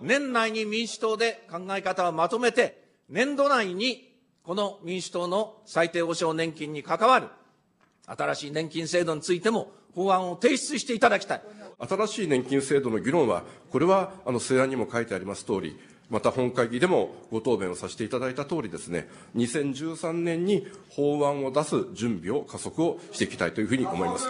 年内に民主党で考え方をまとめて、年度内にこの民主党の最低保障年金に関わる新しい年金制度についても法案を提出していただきたい。新しい年金制度の議論は、これはあの政案にも書いてあります通り、また本会議でもご答弁をさせていただいたとおりですね、2013年に法案を出す準備を加速をしていきたいというふうに思います。